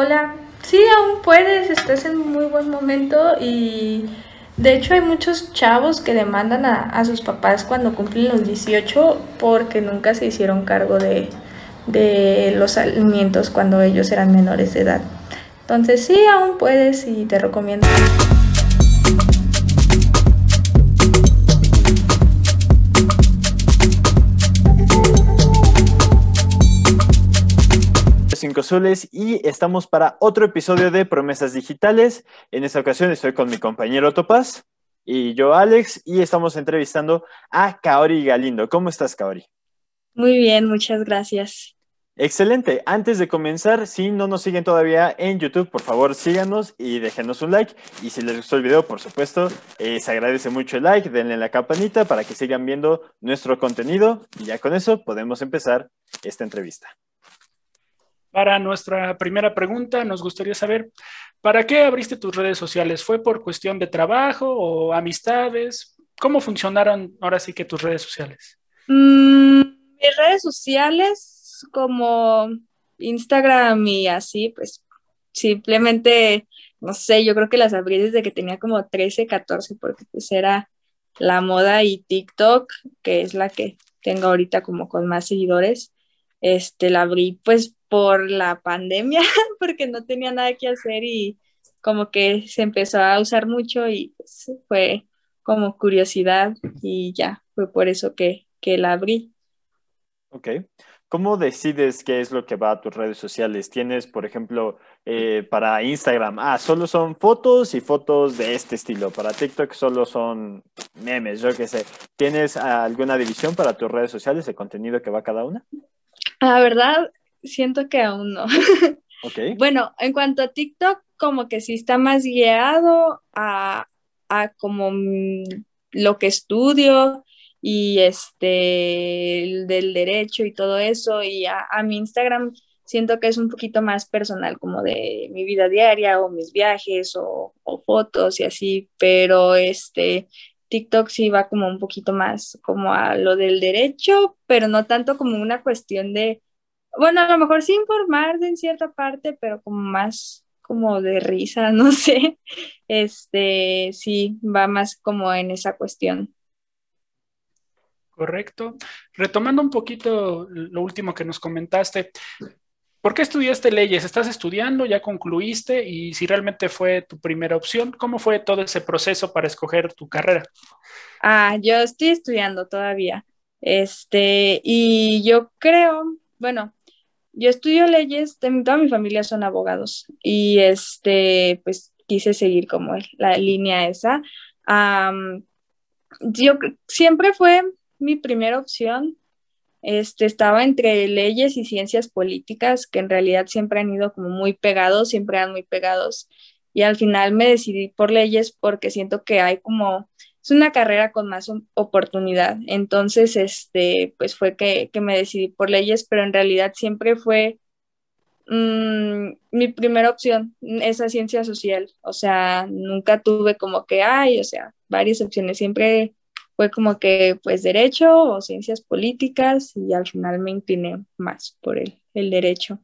hola, sí, aún puedes, estás en un muy buen momento y de hecho hay muchos chavos que demandan a, sus papás cuando cumplen los 18 porque nunca se hicieron cargo de, de los alimentos cuando ellos eran menores de edad. Entonces sí, aún puedes y te recomiendo. Cinco Soles y estamos para otro episodio de Promesas Digitales. En esta ocasión estoy con mi compañero Topaz y yo Alex y estamos entrevistando a Kaori Galindo. ¿Cómo estás, Kaori? Muy bien, muchas gracias. Excelente. Antes de comenzar, si no nos siguen todavía en YouTube, por favor síganos y déjenos un like. Y si les gustó el video, por supuesto, eh, se agradece mucho el like, denle la campanita para que sigan viendo nuestro contenido. Y ya con eso podemos empezar esta entrevista. Para nuestra primera pregunta, nos gustaría saber, ¿para qué abriste tus redes sociales? ¿Fue por cuestión de trabajo o amistades? ¿Cómo funcionaron ahora sí que tus redes sociales? Mm, mis redes sociales como Instagram y así, pues simplemente, no sé, yo creo que las abrí desde que tenía como 13, 14, porque pues era la moda y TikTok, que es la que tengo ahorita como con más seguidores. Este, la abrí pues por la pandemia, porque no tenía nada que hacer y como que se empezó a usar mucho y pues, fue como curiosidad y ya, fue por eso que, que la abrí. Ok. ¿Cómo decides qué es lo que va a tus redes sociales? Tienes, por ejemplo, eh, para Instagram, ah, solo son fotos y fotos de este estilo. Para TikTok solo son memes, yo qué sé. ¿Tienes alguna división para tus redes sociales, el contenido que va cada una? La verdad, siento que aún no. bueno, en cuanto a TikTok, como que sí está más guiado a, a como mm, lo que estudio y este el del derecho y todo eso y a, mi Instagram siento que es un poquito más personal como de mi vida diaria o mis viajes o, o fotos y así pero este TikTok sí va como un poquito más como a lo del derecho pero no tanto como una cuestión de bueno, a lo mejor sí informarse en cierta parte, pero como más como de risa, no sé. Este, sí, va más como en esa cuestión. Correcto. Retomando un poquito lo último que nos comentaste, ¿por qué estudiaste leyes? ¿Estás estudiando? ¿Ya concluiste? Y si realmente fue tu primera opción, ¿cómo fue todo ese proceso para escoger tu carrera? Ah, yo estoy estudiando todavía. Este, y yo creo, bueno, yo estudio leyes, toda mi familia son abogados y este, pues quise seguir como la línea esa. yo siempre fue mi primera opción. Este, estaba entre leyes y ciencias políticas, que en realidad siempre han ido como muy pegados, siempre han muy pegados. Y al final me decidí por leyes porque siento que hay como es una carrera con más oportunidad. Entonces, este, pues fue que, me decidí por leyes, pero en realidad siempre fue mm, mi primera opción, esa ciencia social. O sea, nunca tuve como que, hay, o sea, varias opciones. Siempre fue como que, pues, derecho o ciencias políticas y al final me incliné más por el derecho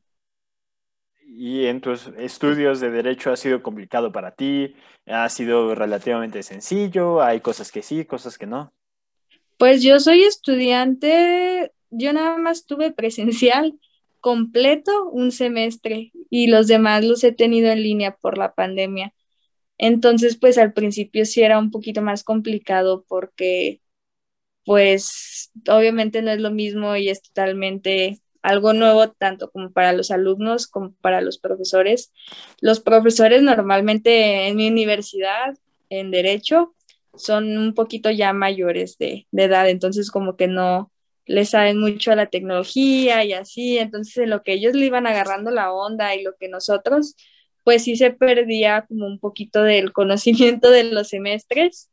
y en tus estudios de derecho ha sido complicado para ti, ha sido relativamente sencillo, hay cosas que sí, cosas que no. Pues yo soy estudiante, yo nada más tuve presencial completo un semestre y los demás los he tenido en línea por la pandemia. Entonces, pues al principio sí era un poquito más complicado porque, pues, obviamente no es lo mismo y es totalmente algo nuevo tanto como para los alumnos como para los profesores. Los profesores normalmente en mi universidad, en derecho, son un poquito ya mayores de, edad, entonces como que no les saben mucho a la tecnología y así, entonces en lo que ellos le iban agarrando la onda y lo que nosotros, pues sí se perdía como un poquito del conocimiento de los semestres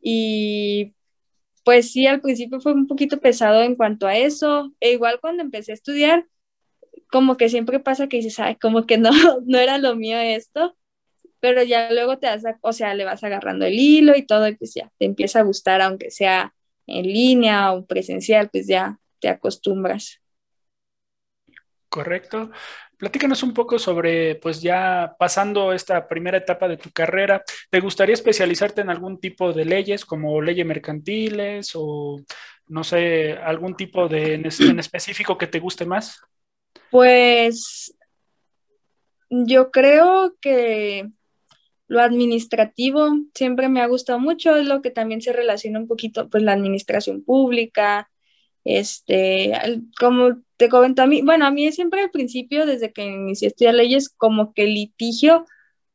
y pues sí, al principio fue un poquito pesado en cuanto a eso. E igual cuando empecé a estudiar, como que siempre pasa que dices, ay, como que no, no era lo mío esto, pero ya luego te das, o sea, le vas agarrando el hilo y todo, y pues ya te empieza a gustar, aunque sea en línea o presencial, pues ya te acostumbras. Correcto. Platícanos un poco sobre, pues ya pasando esta primera etapa de tu carrera, ¿te gustaría especializarte en algún tipo de leyes como leyes mercantiles o, no sé, algún tipo de en, específico que te guste más? Pues yo creo que lo administrativo siempre me ha gustado mucho, es lo que también se relaciona un poquito, pues la administración pública, este, como te comento a mí, bueno, a mí siempre al principio, desde que inicié a estudiar leyes, como que litigio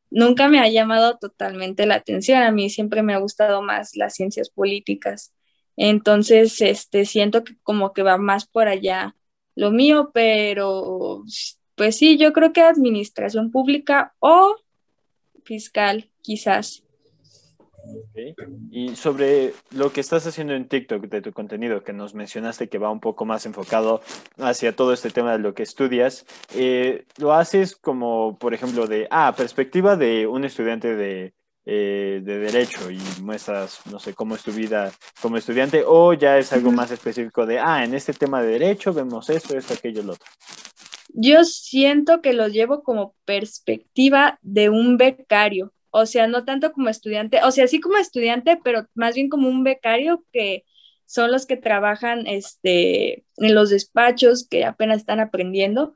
nunca me ha llamado totalmente la atención. A mí siempre me ha gustado más las ciencias políticas. Entonces, este, siento que como que va más por allá lo mío, pero pues sí, yo creo que administración pública o fiscal, quizás. Y sobre lo que estás haciendo en TikTok de tu contenido, que nos mencionaste que va un poco más enfocado hacia todo este tema de lo que estudias, eh, ¿lo haces como, por ejemplo, de, ah, perspectiva de un estudiante de, eh, de derecho y muestras, no sé, cómo es tu vida como estudiante, o ya es algo más específico de, ah, en este tema de derecho vemos esto, esto, aquello, lo otro? Yo siento que lo llevo como perspectiva de un becario o sea, no tanto como estudiante, o sea, sí como estudiante, pero más bien como un becario que son los que trabajan este, en los despachos, que apenas están aprendiendo,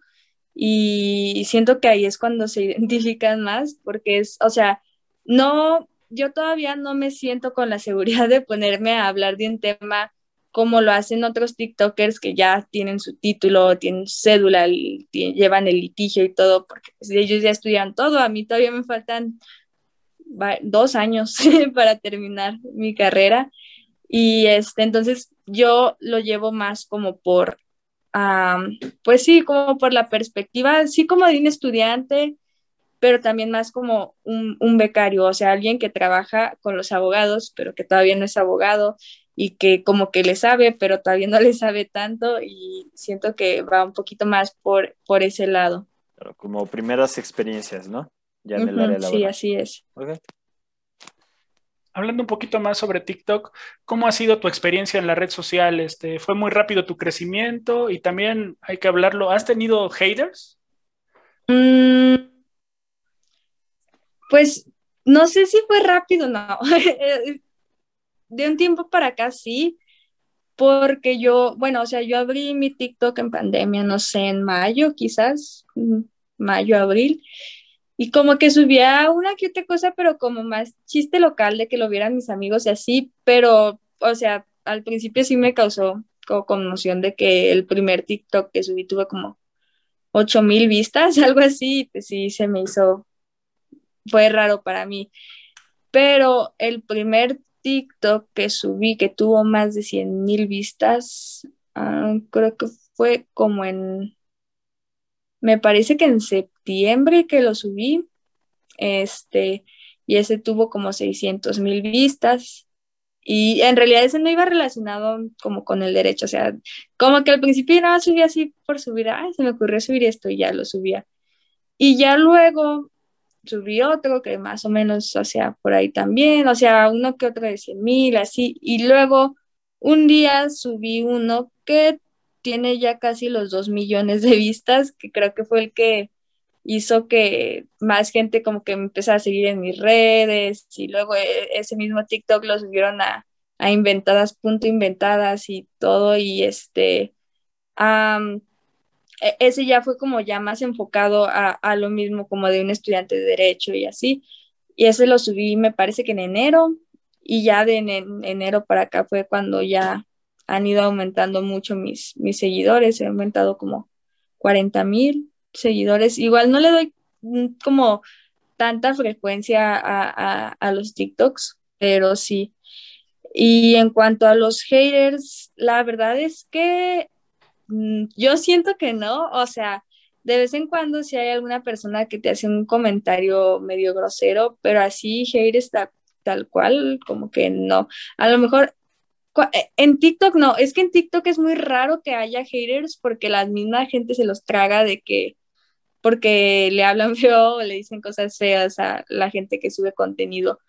y siento que ahí es cuando se identifican más, porque es, o sea, no, yo todavía no me siento con la seguridad de ponerme a hablar de un tema como lo hacen otros TikTokers que ya tienen su título, tienen su cédula, llevan el litigio y todo, porque pues, ellos ya estudian todo. A mí todavía me faltan dos años para terminar mi carrera. Y este, entonces yo lo llevo más como por, pues sí, como por la perspectiva, sí como de un estudiante, pero también más como un, un, becario, o sea, alguien que trabaja con los abogados, pero que todavía no es abogado y que como que le sabe, pero todavía no le sabe tanto y siento que va un poquito más por, por ese lado. Pero como primeras experiencias, ¿no? ya Sí, así es. Hablando un poquito más sobre TikTok, ¿cómo ha sido tu experiencia en la red social? Este, ¿Fue muy rápido tu crecimiento? Y también hay que hablarlo, ¿has tenido haters? Mm, pues no sé si fue rápido no. De un tiempo para acá sí, porque yo, bueno, o sea, yo abrí mi TikTok en pandemia, no sé, en mayo quizás, mm, mayo, abril y como que subía una que otra cosa, pero como más chiste local de que lo vieran mis amigos y así, pero, o sea, al principio sí me causó como conmoción de que el primer TikTok que subí tuvo como 8 mil vistas, algo así, pues sí se me hizo, fue raro para mí. Pero el primer TikTok que subí que tuvo más de 100 mil vistas, ah, creo que fue como en, me parece que en septiembre septiembre que lo subí, este, y ese tuvo como 600 mil vistas. Y en realidad ese no iba relacionado como con el derecho, o sea, como que al principio nada no, subía así por subir, ay, se me ocurrió subir esto y ya lo subía. Y ya luego subí otro que más o menos, o sea, por ahí también, o sea, uno que otro de 100 mil, así. Y luego un día subí uno que tiene ya casi los 2 millones de vistas, que creo que fue el que hizo que más gente como que me empezara a seguir en mis redes y luego eh, ese mismo TikTok lo subieron a, inventadas, punto inventadas y todo y este, e, ese ya fue como ya más enfocado a, lo mismo como de un estudiante de derecho y así. Y ese lo subí me parece que en enero y ya de enero para acá fue cuando ya han ido aumentando mucho mis, mis seguidores, he aumentado como 40 mil seguidores. Igual no le doy mm, como tanta frecuencia a, los TikToks, pero sí. Y en cuanto a los haters, la verdad es que mm, yo siento que no, o sea, de vez en cuando si hay alguna persona que te hace un comentario medio grosero, pero así haters está tal cual, como que no. A lo mejor eh, en TikTok no, es que en TikTok es muy raro que haya haters porque la misma gente se los traga de que porque le hablan feo o le dicen cosas feas a la gente que sube contenido.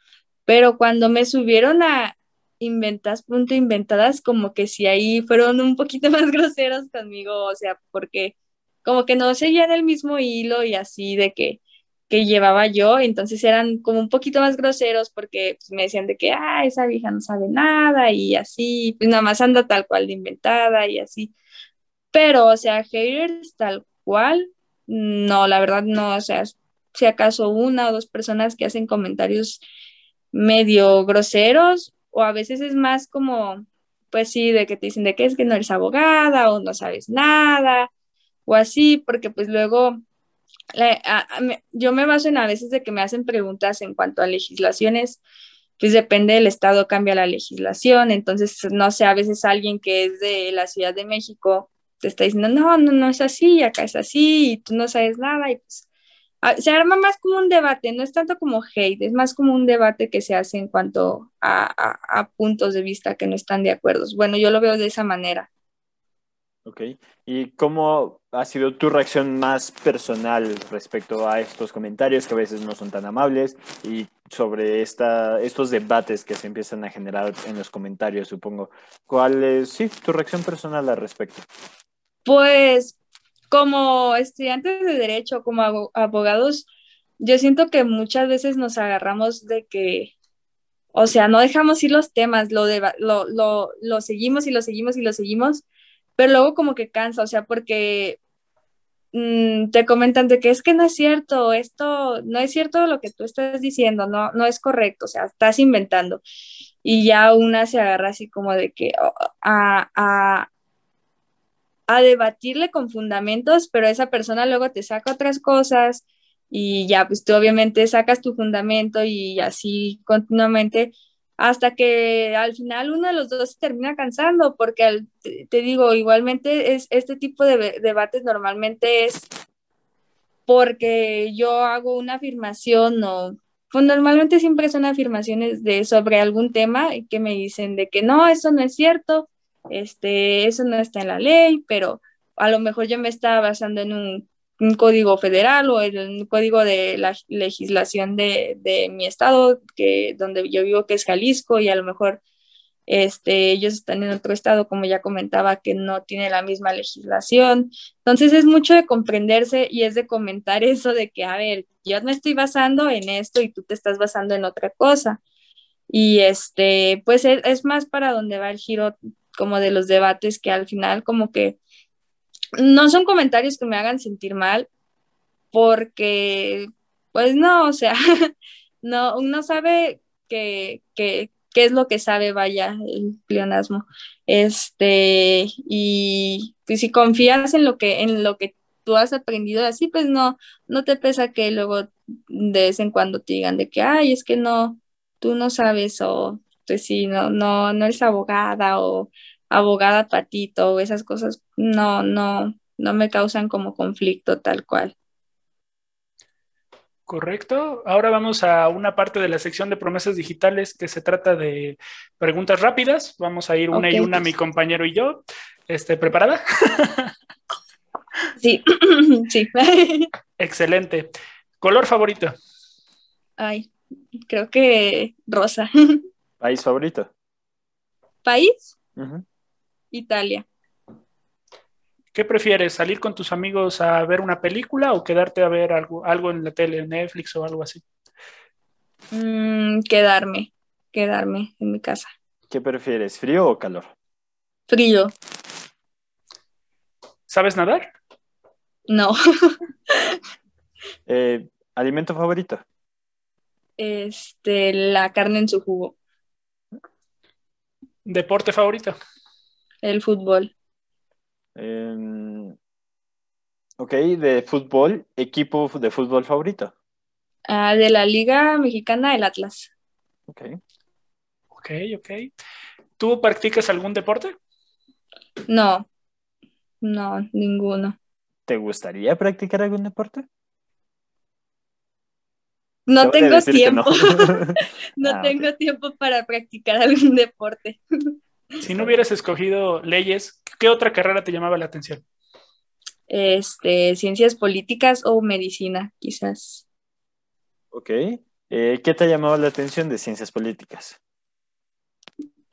Pero cuando me subieron a inventas, punto inventadas, como que sí, ahí fueron un poquito más groseros conmigo, o sea, porque como que no seguían el mismo hilo y así de que, que llevaba yo, entonces eran como un poquito más groseros porque pues, me decían de que, ah, esa vieja no sabe nada y así, pues nada más anda tal cual de inventada y así. Pero, o sea, haters tal cual, no, la verdad no, o sea, si acaso una o dos personas que hacen comentarios medio groseros o a veces es más como, pues sí, de que te dicen de que es que no eres abogada o no sabes nada o así, porque pues luego yo me baso en a veces de que me hacen preguntas en cuanto a legislaciones, pues depende del estado, cambia la legislación, entonces no sé, a veces alguien que es de la Ciudad de México te está diciendo, no, no, no es así, acá es así, y tú no sabes nada, y pues ah, se arma más como un debate, no es tanto como hate, es más como un debate que se hace en cuanto a, puntos de vista que no están de acuerdo. Bueno, yo lo veo de esa manera. Ok, ¿y cómo ha sido tu reacción más personal respecto a estos comentarios que a veces no son tan amables y sobre esta, estos debates que se empiezan a generar en los comentarios, supongo? ¿Cuál es sí, tu reacción personal al respecto? Pues como estudiantes de derecho, como abogados, yo siento que muchas veces nos agarramos de que, o sea, no dejamos ir los temas, lo, lo, seguimos y lo seguimos y lo seguimos, pero luego como que cansa, o sea, porque mm, te comentan de que es que no es cierto, esto no es cierto lo que tú estás diciendo, no, no es correcto, o sea, estás inventando. Y ya una se agarra así como de que, a a debatirle con fundamentos, pero esa persona luego te saca otras cosas y ya, pues tú obviamente sacas tu fundamento y así continuamente hasta que al final uno de los dos se termina cansando, porque te, digo, igualmente es, este tipo de debates normalmente es porque yo hago una afirmación o pues normalmente siempre son afirmaciones de sobre algún tema y que me dicen de que no, eso no es cierto, este, eso no está en la ley, pero a lo mejor yo me estaba basando en un, código federal o en un código de la legislación de, mi estado, que, donde yo vivo, que es Jalisco, y a lo mejor este, ellos están en otro estado, como ya comentaba, que no tiene la misma legislación. Entonces es mucho de comprenderse y es de comentar eso de que, a ver, yo me estoy basando en esto y tú te estás basando en otra cosa. Y este, pues es, es más para donde va el giro como de los debates que al final como que no son comentarios que me hagan sentir mal, porque pues no, o sea, no, uno sabe que, que, qué es lo que sabe, vaya, el pleonasmo. Este, y pues, si confías en lo que, en lo que tú has aprendido así, pues no, no te pesa que luego de vez en cuando te digan de que, ay, es que no, tú no sabes o pues sí, no, no, es abogada o abogada patito o esas cosas, no, no, no me causan como conflicto tal cual. Correcto. Ahora vamos a una parte de la sección de promesas digitales que se trata de preguntas rápidas. Vamos a ir una y una, pues. mi compañero y yo. Este, ¿Preparada? Sí, sí. Excelente. ¿Color favorito? Ay, creo que rosa. País favorito. ¿País? Italia. ¿Qué prefieres? ¿Salir con tus amigos a ver una película o quedarte a ver algo, algo en la tele, Netflix o algo así? Mm, quedarme, quedarme en mi casa. ¿Qué prefieres, frío o calor? Frío. ¿Sabes nadar? No. Eh, ¿Alimento favorito? Este, la carne en su jugo. ¿Deporte favorito? El fútbol. Em, ok, de fútbol, equipo de fútbol favorito. Ah, de la Liga Mexicana, el Atlas. Ok. Ok, ok. ¿Tú practicas algún deporte? No, no, ninguno. ¿Te gustaría practicar algún deporte? No tengo tiempo. No, ah, tengo tiempo para practicar algún deporte. si no hubieras escogido leyes, ¿qué otra carrera te llamaba la atención? Este, ciencias políticas o medicina, quizás. Ok. Eh, ¿Qué te llamaba la atención de ciencias políticas?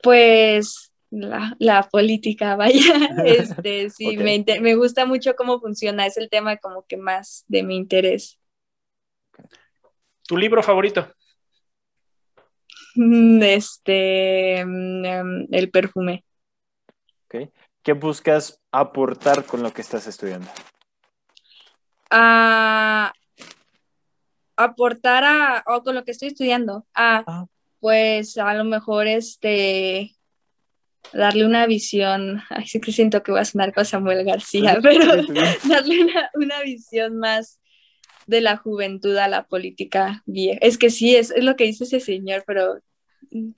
Pues la, la política, vaya. Este, sí, me, me gusta mucho cómo funciona. Es el tema como que más de mi interés. ¿Tu libro favorito? Mm, este, mm, em, el perfume. ¿Qué buscas aportar con lo que estás estudiando? Ah, aportar a, o con lo que estoy estudiando, ah. ah. pues a lo mejor este, darle una visión, ay, sí que siento que vas a sonar Samuel García, pero darle una visión más de la juventud a la política vieja. Es que sí, es, lo que dice ese señor, pero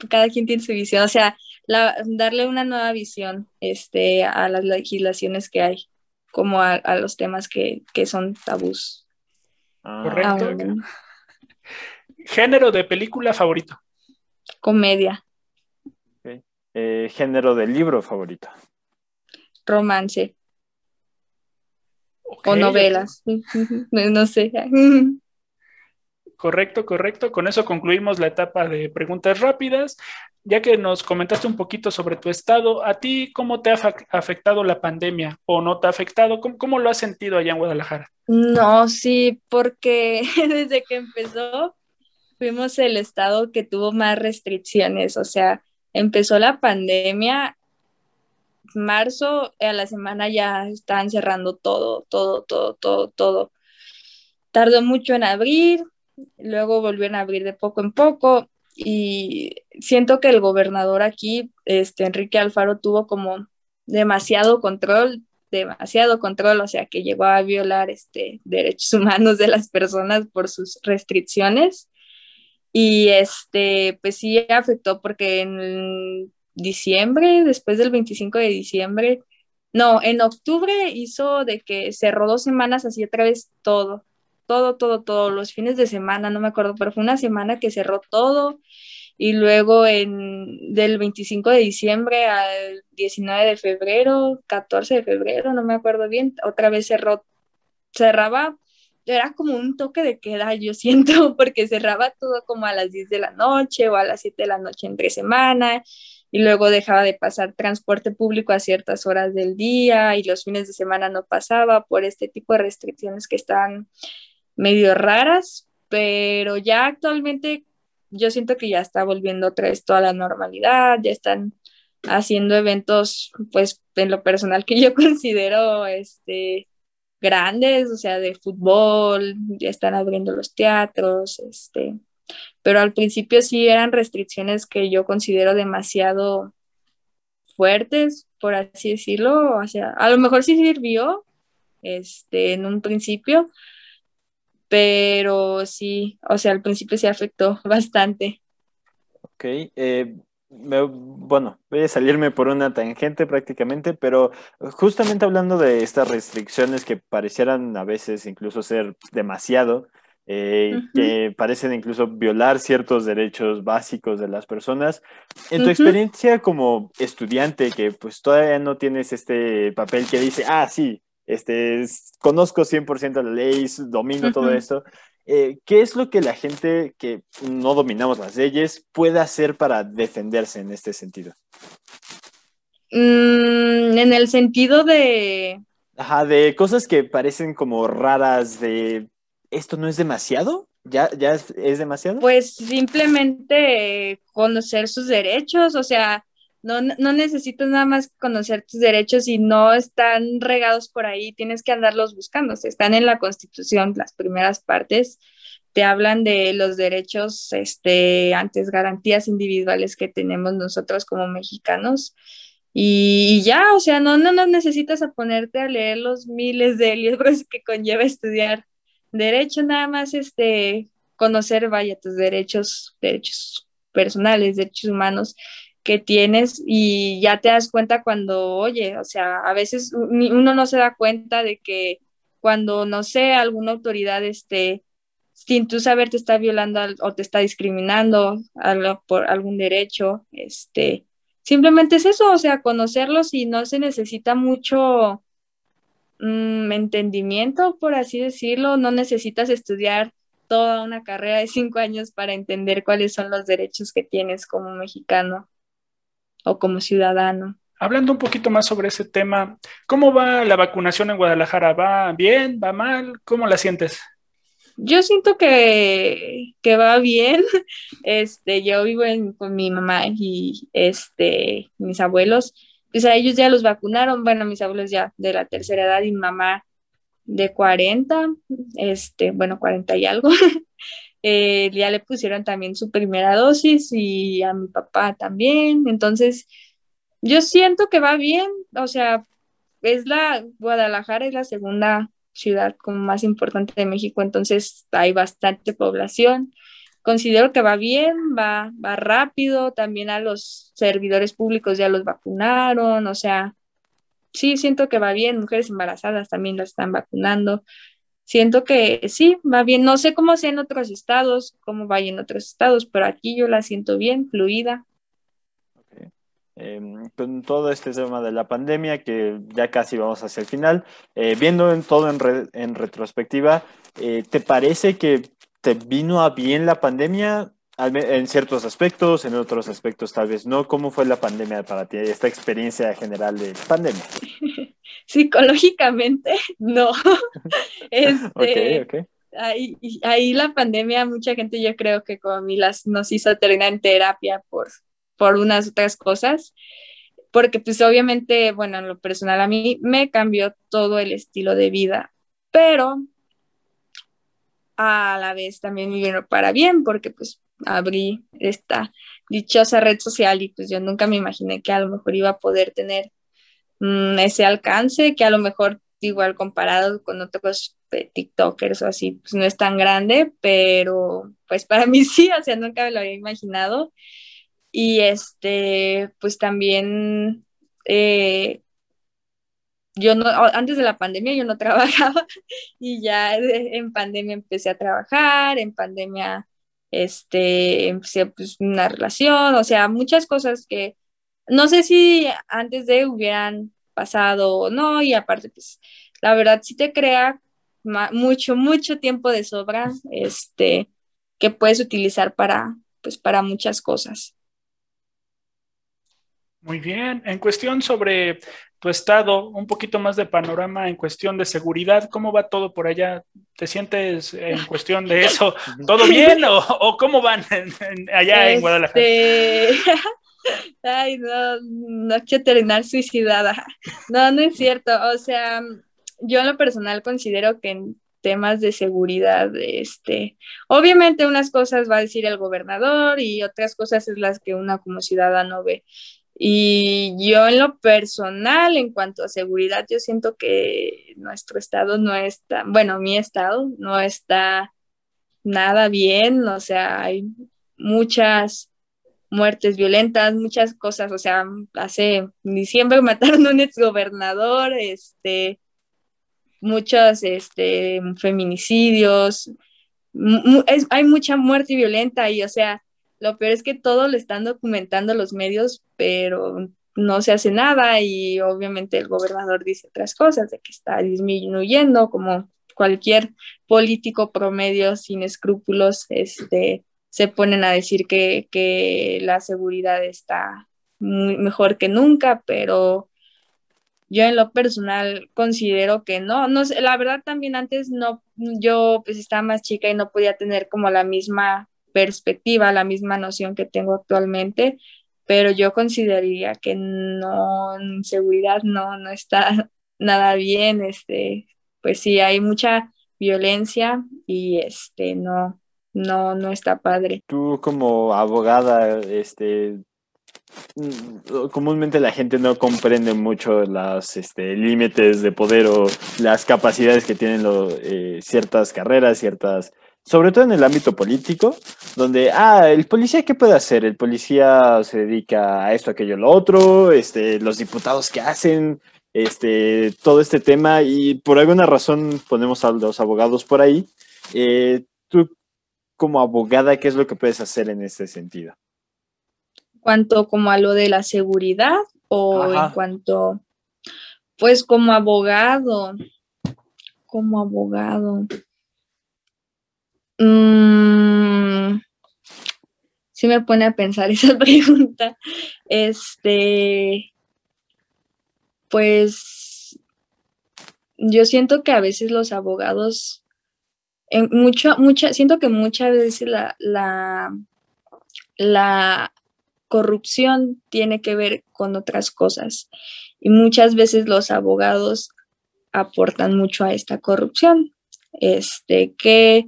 cada quien tiene su visión, o sea, darle una nueva visión este, a las legislaciones que hay, como a, los temas que, que son tabús. Correcto. Ah, género de película favorito. Comedia. Eh, género de libro favorito. Romance. O novelas, no sé. Correcto, correcto. Con eso concluimos la etapa de preguntas rápidas. Ya que nos comentaste un poquito sobre tu estado, ¿a ti cómo te ha afectado la pandemia o no te ha afectado? ¿Cómo, cómo lo has sentido allá en Guadalajara? No, sí, porque desde que empezó fuimos el estado que tuvo más restricciones, o sea, empezó la pandemia marzo a la semana ya estaban cerrando todo, todo, todo, todo, todo. Tardó mucho en abrir, luego volvieron a abrir de poco en poco y siento que el gobernador aquí, este Enrique Alfaro, tuvo como demasiado control, demasiado control, o sea, que llegó a violar este, derechos humanos de las personas por sus restricciones. Y este, pues sí afectó porque en diciembre, después del 25 de diciembre. No, en octubre hizo de que cerró dos semanas así otra vez todo, todo, todo, todo, los fines de semana, no me acuerdo, pero fue una semana que cerró todo y luego en, del 25 de diciembre al 19 de febrero, 14 de febrero, no me acuerdo bien, otra vez cerró, cerraba, era como un toque de queda, yo siento, porque cerraba todo como a las 10 de la noche o a las 7 de la noche entre semana y luego dejaba de pasar transporte público a ciertas horas del día y los fines de semana no pasaba por este tipo de restricciones que están medio raras, pero ya actualmente yo siento que ya está volviendo otra vez toda la normalidad, ya están haciendo eventos, pues en lo personal que yo considero este grandes, o sea, de fútbol, ya están abriendo los teatros, este, pero al principio sí eran restricciones que yo considero demasiado fuertes, por así decirlo, o sea, a lo mejor sí sirvió este, en un principio, pero sí, o sea, al principio se afectó bastante. Ok, eh, bueno, voy a salirme por una tangente prácticamente, pero justamente hablando de estas restricciones que parecieran a veces incluso ser demasiado, eh, que parecen incluso violar ciertos derechos básicos de las personas. En tu experiencia como estudiante, que pues todavía no tienes este papel que dice, ah, sí, este, conozco 100% las leyes domino todo esto, eh, ¿qué es lo que la gente que no dominamos las leyes puede hacer para defenderse en este sentido? Mm, en el sentido de... Ajá, de cosas que parecen como raras, de ¿esto no es demasiado? ¿Ya, ya es, demasiado? Pues simplemente eh, conocer sus derechos, o sea, no, necesitas nada más conocer tus derechos y no están regados por ahí, tienes que andarlos buscando. Están en la Constitución, las primeras partes te hablan de los derechos, este, antes garantías individuales que tenemos nosotros como mexicanos. Y, ya, o sea, no, no, no necesitas a ponerte a leer los miles de libros que conlleva estudiar derecho nada más este conocer vaya tus derechos derechos personales derechos humanos que tienes y ya te das cuenta cuando oye o sea a veces uno no se da cuenta de que cuando no sé alguna autoridad este sin tú saber te está violando o te está discriminando por algún derecho este simplemente es eso o sea conocerlos y no se necesita mucho Mm, entendimiento, por así decirlo. No necesitas estudiar toda una carrera de cinco años para entender cuáles son los derechos que tienes como mexicano o como ciudadano. Hablando un poquito más sobre ese tema, ¿cómo va la vacunación en Guadalajara? ¿Va bien? ¿Va mal? ¿Cómo la sientes? Yo siento que, que va bien. Este, yo vivo con mi mamá y este, mis abuelos pues a ellos ya los vacunaron, bueno, mis abuelos ya de la tercera edad y mamá de 40, este, bueno, 40 y algo, eh, ya le pusieron también su primera dosis y a mi papá también, entonces yo siento que va bien, o sea, es la, Guadalajara es la segunda ciudad como más importante de México, entonces hay bastante población, considero que va bien, va, va rápido, también a los servidores públicos ya los vacunaron, o sea, sí, siento que va bien, mujeres embarazadas también las están vacunando, siento que sí, va bien, no sé cómo sea en otros estados, cómo vaya en otros estados, pero aquí yo la siento bien, fluida. Em, con todo este tema de la pandemia, que ya casi vamos hacia el final, eh, viendo en todo en, en retrospectiva, eh, ¿te parece que te vino a bien la pandemia en ciertos aspectos, en otros aspectos tal vez no. ¿Cómo fue la pandemia para ti, esta experiencia general de pandemia? Psicológicamente, no. este, Ahí, ahí, la pandemia, mucha gente yo creo que como a mí las, nos hizo terminar en terapia por, por unas otras cosas, porque pues obviamente, bueno, en lo personal a mí me cambió todo el estilo de vida, pero a la vez también me vino para bien porque pues abrí esta dichosa red social y pues yo nunca me imaginé que a lo mejor iba a poder tener mm, ese alcance, que a lo mejor igual comparado con otros eh, TikTokers o así, pues no es tan grande, pero pues para mí sí, o sea, nunca me lo había imaginado. Y este, pues también eh, yo no, antes de la pandemia yo no trabajaba y ya en pandemia empecé a trabajar, en pandemia este, empecé pues, una relación, o sea, muchas cosas que no sé si antes de hubieran pasado o no, y aparte, pues la verdad sí te crea mucho, mucho tiempo de sobra, este, que puedes utilizar para, pues, para muchas cosas. Muy bien. En cuestión sobre tu estado, un poquito más de panorama en cuestión de seguridad, ¿cómo va todo por allá? ¿Te sientes en cuestión de eso todo bien o, o cómo van allá en este, Guadalajara? Ay, no, no quiero terminar suicidada. No, no es cierto. O sea, yo en lo personal considero que en temas de seguridad, este, obviamente unas cosas va a decir el gobernador y otras cosas es las que una como ciudadano ve. Y yo en lo personal, en cuanto a seguridad, yo siento que nuestro estado no está, bueno, mi estado no está nada bien, o sea, hay muchas muertes violentas, muchas cosas, o sea, hace diciembre mataron a un exgobernador, este, muchos este, feminicidios, hay mucha muerte violenta y, o sea, lo peor es que todo lo están documentando los medios, pero no se hace nada y obviamente el gobernador dice otras cosas, de que está disminuyendo como cualquier político promedio sin escrúpulos, este, se ponen a decir que, que la seguridad está mejor que nunca, pero yo en lo personal considero que no, no la verdad también antes no, yo pues estaba más chica y no podía tener como la misma perspectiva, la misma noción que tengo actualmente, pero yo consideraría que no, seguridad no, no está nada bien, este, pues sí, hay mucha violencia y este, no, no, no está padre. Tú como abogada, este, mm, comúnmente la gente no comprende mucho los este, límites de poder o las capacidades que tienen eh, ciertas carreras, ciertas sobre todo en el ámbito político, donde, ah, el policía, ¿qué puede hacer? El policía se dedica a esto, aquello, lo otro, este, los diputados que hacen, este, todo este tema, y por alguna razón ponemos a los abogados por ahí. Eh, Tú, como abogada, ¿qué es lo que puedes hacer en este sentido? ¿Cuanto como a lo de la seguridad o en cuanto, pues como abogado, como abogado. Si mm, sí me pone a pensar esa pregunta. Este, pues yo siento que a veces los abogados, en mucho, mucha, siento que muchas veces la, la, la corrupción tiene que ver con otras cosas y muchas veces los abogados aportan mucho a esta corrupción. Este, que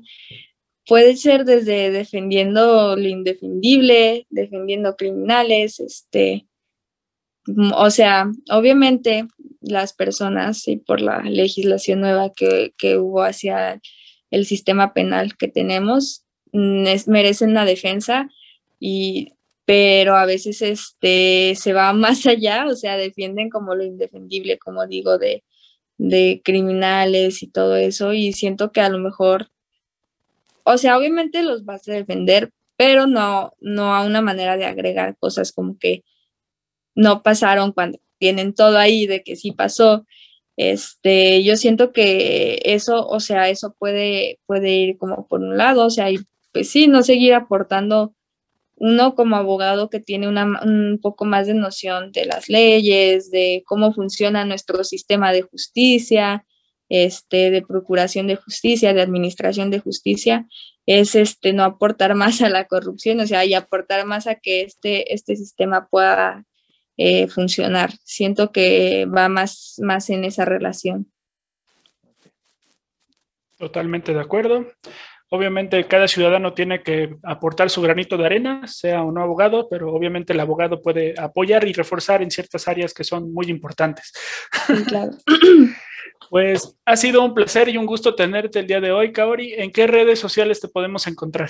puede ser desde defendiendo lo indefendible, defendiendo criminales, este, mm, o sea, obviamente las personas y por la legislación nueva que, hubo hacia el sistema penal que tenemos, mm, merecen la defensa y pero a veces este se va más allá, o sea, defienden como lo indefendible, como digo, de, de criminales y todo eso, y siento que a lo mejor o sea, obviamente los vas a defender, pero no, no a una manera de agregar cosas como que no pasaron cuando tienen todo ahí de que sí pasó. Este, yo siento que eso, o sea, eso puede, puede ir como por un lado, o sea, y pues sí, no seguir aportando uno como abogado que tiene una, un poco más de noción de las leyes, de cómo funciona nuestro sistema de justicia, este, de procuración de justicia, de administración de justicia, es este, no aportar más a la corrupción, o sea, y aportar más a que este, este sistema pueda eh, funcionar. Siento que va más, más en esa relación. Totalmente de acuerdo. Obviamente cada ciudadano tiene que aportar su granito de arena, sea o no abogado, pero obviamente el abogado puede apoyar y reforzar en ciertas áreas que son muy importantes. Claro. Pues ha sido un placer y un gusto tenerte el día de hoy, Kaori. ¿En qué redes sociales te podemos encontrar?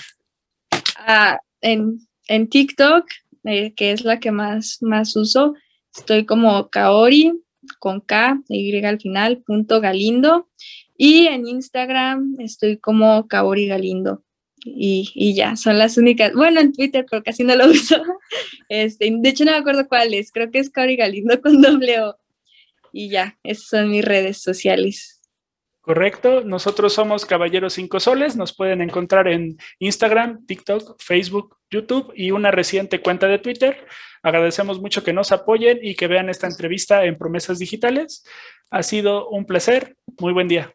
Ah, en, en, TikTok, eh, que es la que más, más uso, estoy como Kaori con K, Y al final, punto Galindo. Y en Instagram estoy como Kaori Galindo. Y, y, ya, son las únicas. Bueno, en Twitter, porque así no lo uso. Este, de hecho, no me acuerdo cuál es. Creo que es Kaori Galindo con doble O. Y ya, esas son mis redes sociales. Correcto, nosotros somos Caballeros Cinco Soles, nos pueden encontrar en Instagram, TikTok, Facebook, YouTube y una reciente cuenta de Twitter. Agradecemos mucho que nos apoyen y que vean esta entrevista en Promesas Digitales. Ha sido un placer, muy buen día.